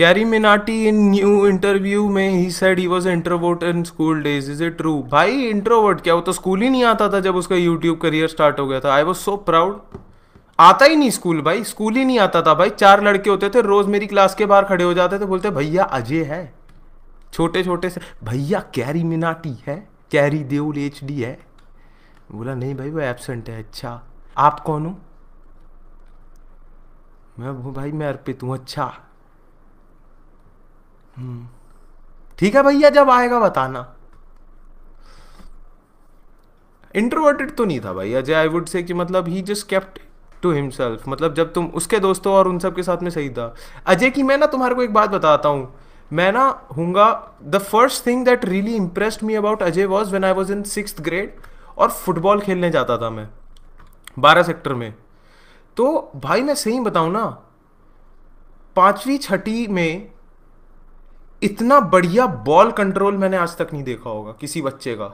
carry Minati in new interview में he said he was introvert in school days is it true भाई introvert क्या वो तो school ही नहीं आता था जब उसका यूट्यूब करियर स्टार्ट हो गया था आई वाज सो प्राउड आता ही नहीं स्कूल भाई स्कूल ही नहीं आता था भाई चार लड़के होते थे रोज मेरी क्लास के बाहर खड़े हो जाते थे बोलते भैया अजय है छोटे छोटे से भैया कैरी मिनाटी है कैरी देउल एच डी है बोला नहीं भाई वो एबसेंट है अच्छा आप कौन हूँ मैं भाई मैं अर्पित हूँ अच्छा ठीक है भैया जब आएगा बताना इंट्रोवर्टेड तो नहीं था भाई अजय आई वुड से कि मतलब he just kept to himself मतलब जब तुम उसके दोस्तों और उन सब के साथ में सही था अजय की मैं ना तुम्हारे को एक बात बताता हूँ मैं ना हूँगा the first thing that really impressed me about Ajay was when I was in six grade और फुटबॉल खेलने जाता था मैं बारह सेक्टर में तो भाई मैं सही बताऊँ ना पाँचवीं छठी में इतना बढ़िया बॉल कंट्रोल मैंने आज तक नहीं देखा होगा किसी बच्चे का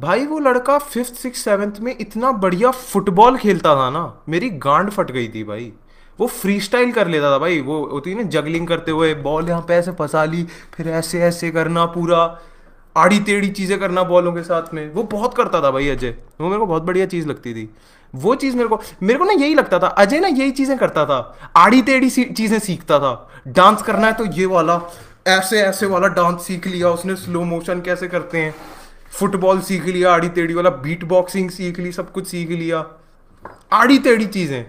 भाई वो लड़का फिफ्थ सिक्स सेवन्थ में इतना बढ़िया फुटबॉल खेलता था ना मेरी गांड फट गई थी भाई वो फ्री स्टाइल कर लेता था भाई वो होती ना जगलिंग करते हुए बॉल यहाँ पे ऐसे फंसा ली फिर ऐसे ऐसे करना पूरा आड़ी टेढ़ी चीज़ें करना बॉलों के साथ में वो बहुत करता था भाई अजय वो मेरे को बहुत बढ़िया चीज़ लगती थी वो चीज़ मेरे को मेरे को ना यही लगता था अजय ना यही चीज़ें करता था आड़ी टेढ़ी चीज़ें सीखता था डांस करना है तो ये वाला ऐसे ऐसे वाला डांस सीख लिया उसने स्लो मोशन कैसे करते हैं फुटबॉल सीख लिया आड़ी टेढ़ी वाला बीट बॉक्सिंग सीख ली सब कुछ सीख लिया आड़ी टेढ़ी चीज़ें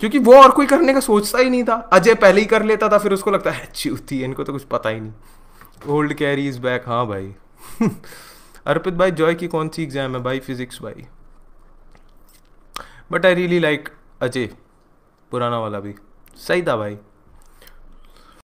क्योंकि वो और कोई करने का सोचता ही नहीं था अजय पहले ही कर लेता था फिर उसको लगता है चूती है इनको तो कुछ पता ही नहीं ओल्ड कैरी इज बैक हाँ भाई अर्पित भाई जॉय की कौन सी एग्जाम है भाई फिजिक्स भाई but I really like Ajay पुराना वाला भी सही था भाई